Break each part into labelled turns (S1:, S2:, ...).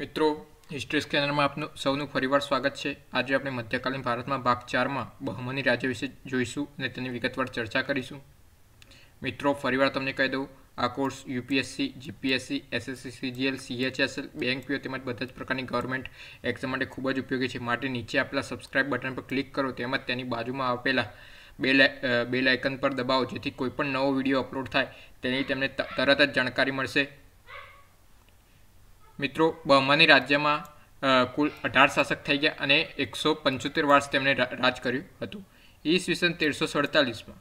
S1: મિત્રો હિસ્ટ્રી સ્કેનરમાં આપનું સૌનું ફરીવાર સ્વાગત છે આજે આપણે મધ્યકાલીન ભારતમાં ભાગ ચારમાં બહમની રાજ્ય વિશે જોઈશું અને તેની વિગતવાર ચર્ચા કરીશું મિત્રો ફરીવાર તમને કહી દઉં આ course UPSC GPSC SSC CGL CHSL બેંકીઓ તેમજ બધા જ પ્રકારની ગવર્મેન્ટ એક્ઝામ માટે ખૂબ જ ઉપયોગી છે માટે નીચે આપેલા સબસ્ક્રાઇબ બટન પર ક્લિક કરો તેમજ તેની બાજુમાં આપેલા બેલ બેલ આઇકન પર દબાવો જેથી કોઈપણ નવો વિડીયો અપલોડ થાય તેની તમને તરત જ જાણકારી મળશે મિત્રો બહમાની રાજ્યમાં કુલ અઢાર શાસક થઈ ગયા અને એકસો પંચોતેર વર્ષ તેમણે રાજ કર્યું હતું ઈસવીસન તેરસો સડતાલીસમાં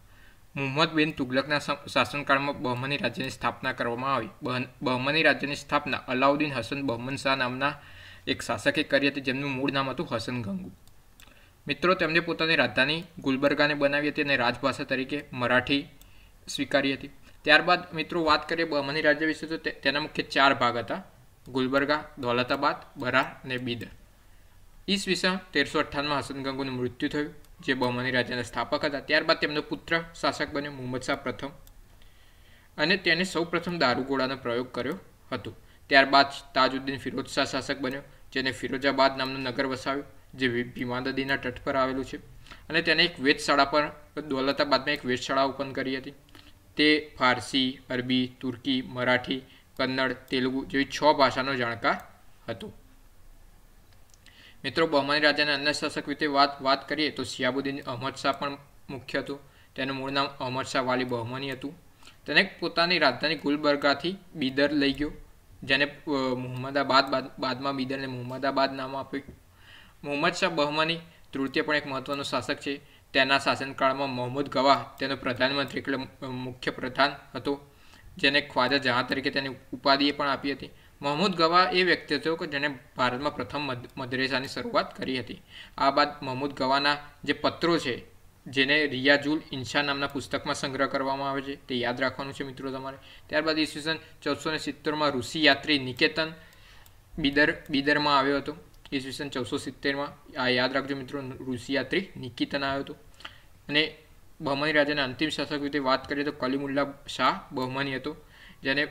S1: મુહમ્મદ બિન તુગલકના શાસનકાળમાં બહમની રાજ્યની સ્થાપના કરવામાં આવી બહમની રાજ્યની સ્થાપના અલાઉદ્દીન હસન બહમન શાહ નામના એક શાસકે કરી હતી જેમનું મૂળ નામ હતું હસન ગંગુ મિત્રો તેમણે પોતાની રાજધાની ગુલબર્ગાને બનાવી હતી અને રાજભાષા તરીકે મરાઠી સ્વીકારી હતી ત્યારબાદ મિત્રો વાત કરીએ બહમની રાજ્ય વિશે તો તેના મુખ્ય ચાર ભાગ હતા ગુલબર્ગા દોલતાબાદ બરાર અને બીદર ઈસવીસન તેરસો અઠ્ઠાણુંમાં હસન ગંગુનું મૃત્યુ થયું જે બહુમાની રાજાના સ્થાપક હતા ત્યારબાદ તેમનો પુત્ર શાસક બન્યો મુહમ્મદ શાહ પ્રથમ અને તેને સૌ પ્રથમ દારૂગોળાનો પ્રયોગ કર્યો હતો ત્યારબાદ તાજુદ્દીન ફિરોજ શાહ શાસક બન્યો જેને ફિરોજાબાદ નામનું નગર વસાવ્યું જે ભીમા નદીના તટ પર આવેલું છે અને તેને એક વેધશાળા પર દોલતાબાદમાં એક વેધશાળા ઓપન કરી હતી તે ફારસી અરબી તુર્કી મરાઠી કન્નડ તેલુગુ જેવી છ ભાષાનો જાણકાર હતો મિત્રો બહમાની રાજાના અન્ય શાસક વિશે વાત વાત કરીએ તો સિયાબુદ્દીન અહમદ શાહ પણ મુખ્ય હતો તેનું મૂળ નામ અહમદ શાહ વાલી બહમાની હતું તેને પોતાની રાજધાની ગુલબર્ગાથી બીદર લઈ ગયો જેને મુહમ્મદાબાદ બાદમાં બીદરને મુહમ્મદાબાદ નામ આપ્યું મોહમ્મદ શાહ બહમાની તૃતીય પણ એક મહત્વનો શાસક છે તેના શાસનકાળમાં મોહમ્મદ ગવાહ તેનો પ્રધાનમંત્રી એટલે મુખ્ય પ્રધાન હતો જેને ખ્વાજા જહાં તરીકે તેની ઉપાધિએ પણ આપી હતી મહમૂદ ગવા એ વ્યક્તિ હતો કે જેણે ભારતમાં પ્રથમ મદરેસાની શરૂઆત કરી હતી આ બાદ મહમૂદ ગવાના જે પત્રો છે જેને રિયાજુલ ઇન્શા નામના પુસ્તકમાં સંગ્રહ કરવામાં આવે છે તે યાદ રાખવાનું છે મિત્રો તમારે ત્યારબાદ ઈસવીસન ચૌદસો ને સિત્તેરમાં ઋષિ યાત્રી નિકેતન બિદર બિદરમાં આવ્યો હતો ઈસવીસન ચૌદસો સિત્તેરમાં આ યાદ રાખજો મિત્રો ઋષિ યાત્રી નિકેતન આવ્યો હતો અને બહમાની રાજાના અંતિમ શાસક વિશે વાત કરીએ તો કલીમુલ્લા શાહ બહમાની હતો જેને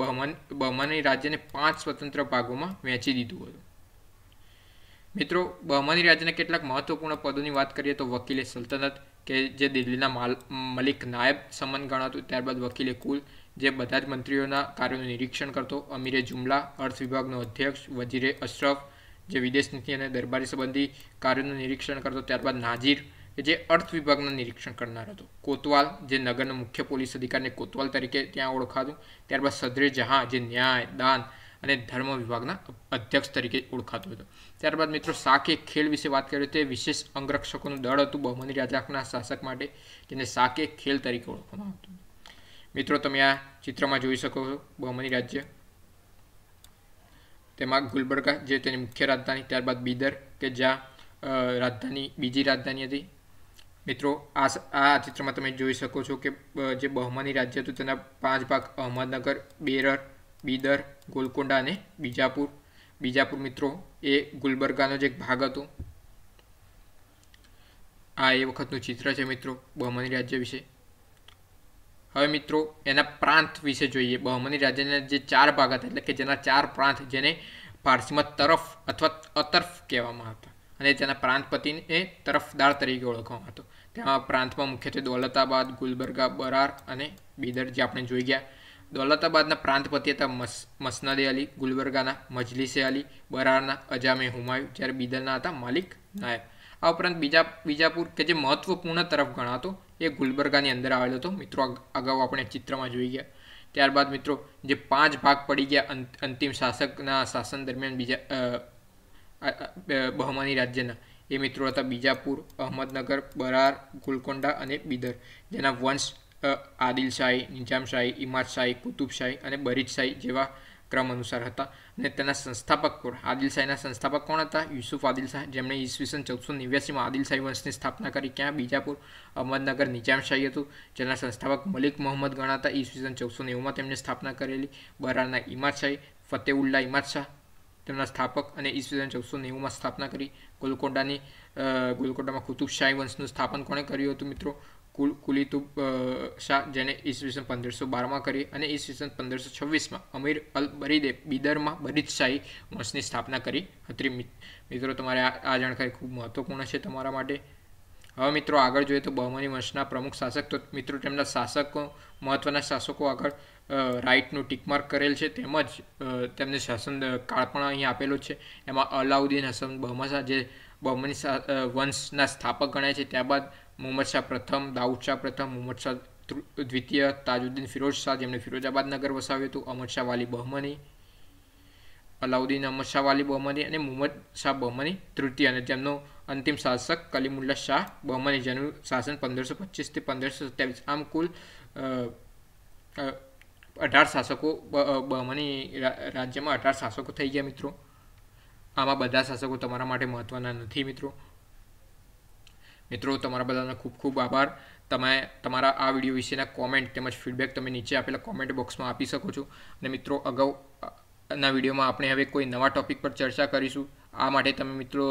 S1: બહમાન બહમાની રાજ્યને પાંચ સ્વતંત્ર ભાગોમાં વહેંચી દીધું હતું મિત્રો બહમાની રાજ્યના કેટલાક મહત્વપૂર્ણ પદોની વાત કરીએ તો વકીલે સલ્તનત કે જે દિલ્હીના માલ મલિક નાયબ સંબંધ ગણાતું ત્યારબાદ વકીલે કુલ જે બધા જ મંત્રીઓના કાર્યોનું નિરીક્ષણ કરતો અમીરે જુમલા અર્થ વિભાગનો અધ્યક્ષ વજીરે અશરફ જે વિદેશ નીતિ અને દરબારી સંબંધી કાર્યોનું નિરીક્ષણ કરતો ત્યારબાદ નાજીર કે જે અર્થ વિભાગના નિરીક્ષણ કરનાર હતો કોતવાલ જે નગરના મુખ્ય પોલીસ અધિકારીને કોતવાલ તરીકે ત્યાં ઓળખાતું ત્યારબાદ સદરે જહાં જે ન્યાય દાન અને ધર્મ વિભાગના અધ્યક્ષ તરીકે ઓળખાતો હતો ત્યારબાદ મિત્રો સાકે ખેલ વિશે વાત કરીએ તે વિશેષ અંગરક્ષકોનું દળ હતું બહુમની રાજાના શાસક માટે જેને સાકે ખેલ તરીકે ઓળખવામાં આવતું મિત્રો તમે આ ચિત્રમાં જોઈ શકો છો બહુમની રાજ્ય તેમાં ગુલબર્ગા જે તેની મુખ્ય રાજધાની ત્યારબાદ બીદર કે જ્યાં રાજધાની બીજી રાજધાની હતી મિત્રો આ આ ચિત્રમાં તમે જોઈ શકો છો કે જે બહમની રાજ્ય હતું તેના પાંચ ભાગ અહમદનગર બેરર બીદર ગોલકોંડા અને બીજાપુર બીજાપુર મિત્રો એ ગુલબર્ગાનો જ એક ભાગ હતો આ એ વખતનું ચિત્ર છે મિત્રો બહમની રાજ્ય વિશે હવે મિત્રો એના પ્રાંત વિશે જોઈએ બહમની રાજ્યના જે ચાર ભાગ હતા એટલે કે જેના ચાર પ્રાંત જેને પારસીમાં તરફ અથવા અતર્ફ કહેવામાં હતા અને તેના પ્રાંતપતિને તરફદાર તરીકે ઓળખવામાં હતો તેમાં પ્રાંતમાં મુખ્યત્વે દોલતાબાદ ગુલબર્ગા બરાર અને બીદર જે આપણે જોઈ ગયા દોલતાબાદના પ્રાંતપતિ હતા મસ મસનદે અલી ગુલબર્ગાના મજલિસે અલી બરારના અજામે હુમાયુ જ્યારે બીદરના હતા માલિક નાયબ આ ઉપરાંત બીજા બીજાપુર કે જે મહત્વપૂર્ણ તરફ ગણાતો એ ગુલબર્ગાની અંદર આવેલો હતો મિત્રો અગાઉ આપણે ચિત્રમાં જોઈ ગયા ત્યારબાદ મિત્રો જે પાંચ ભાગ પડી ગયા અંતિમ શાસકના શાસન દરમિયાન બીજા બહમાની રાજ્યના એ મિત્રો હતા બીજાપુર અહમદનગર બરાર ગોલકોંડા અને બીદર જેના વંશ આદિલશાહી નિજામશાહી ઇમાદશાહી કુતુબશાહી અને બરીદશાહી જેવા ક્રમ અનુસાર હતા અને તેના સંસ્થાપક કોણ આદિલશાહીના સંસ્થાપક કોણ હતા યુસુફ આદિલશાહ જેમણે ઈસવીસન ચૌદસો નેવ્યાસીમાં આદિલશાહી વંશની સ્થાપના કરી ક્યાં બીજાપુર અહમદનગર નિજામશાહી હતું જેના સંસ્થાપક મલિક મોહમ્મદ ગણાતા ઈસવીસન ચૌદસો નેવુંમાં તેમણે સ્થાપના કરેલી બરારના ઇમાદશાહી ફતેઉલ્લા ઇમાદશાહ તેમના સ્થાપક અને ઈસવીસન ચૌદસો નેવુંમાં સ્થાપના કરી ગોલકોંડાની ગોલકોંડામાં કુતુબશાહી વંશનું સ્થાપન કોણે કર્યું હતું મિત્રો કુલ કુલિતુબ શાહ જેને ઈસવીસન પંદરસો બારમાં કરી અને ઈસવીસન પંદરસો છવ્વીસમાં અમીર અલ બરીદે બિદરમાં બરીદશાહી વંશની સ્થાપના કરી હતી મિત્રો તમારે આ જાણકારી ખૂબ મહત્વપૂર્ણ છે તમારા માટે હવે મિત્રો આગળ જોઈએ તો બહુમાની વંશના પ્રમુખ શાસક તો મિત્રો તેમના શાસકો મહત્ત્વના શાસકો આગળ રાઇટનું ટીકમાર્ક કરેલ છે તેમજ તેમને શાસન કાળ પણ અહીં આપેલો છે એમાં અલાઉદ્દીન હસન બહમશા જે બહમની વંશના સ્થાપક ગણાય છે ત્યારબાદ મોહમ્મદ શાહ પ્રથમ દાઉદ શાહ પ્રથમ મોહમ્મદ શાહ દ્વિતીય તાજુદ્દીન ફિરોજ શાહ જેમણે ફિરોજાબાદ નગર વસાવ્યું હતું અહમદ શાહ વાલી બહમની અલાઉદ્દીન અહમદ શાહ વાલી બહમની અને મુહમ્મદ શાહ બહમની તૃતીય અને તેમનો અંતિમ શાસક કલીમુલ્લા શાહ બહમની જેનું શાસન પંદરસો પચીસથી પંદરસો સત્યાવીસ આમ કુલ અઢાર શાસકો બહમની રાજ્યમાં અઢાર શાસકો થઈ ગયા મિત્રો આમાં બધા શાસકો તમારા માટે મહત્ત્વના નથી મિત્રો મિત્રો તમારા બધાનો ખૂબ ખૂબ આભાર તમે તમારા આ વિડીયો વિશેના કોમેન્ટ તેમજ ફીડબેક તમે નીચે આપેલા કોમેન્ટ બોક્સમાં આપી શકો છો અને મિત્રો અગાઉ ના વિડીયોમાં આપણે હવે કોઈ નવા ટોપિક પર ચર્ચા કરીશું આ માટે તમે મિત્રો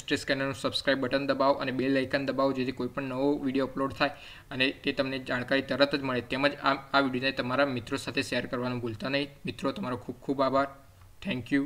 S1: સ્ટ્રેસ કેનલનું સબસ્ક્રાઇબ બટન દબાવો અને બેલ આઇકન દબાવો જેથી કોઈપણ નવો વિડીયો અપલોડ થાય અને તે તમને જાણકારી તરત જ મળે તેમજ આ આ વિડીયોને તમારા મિત્રો સાથે શેર કરવાનું ભૂલતા નહીં મિત્રો તમારો ખૂબ ખૂબ આભાર થેન્ક યુ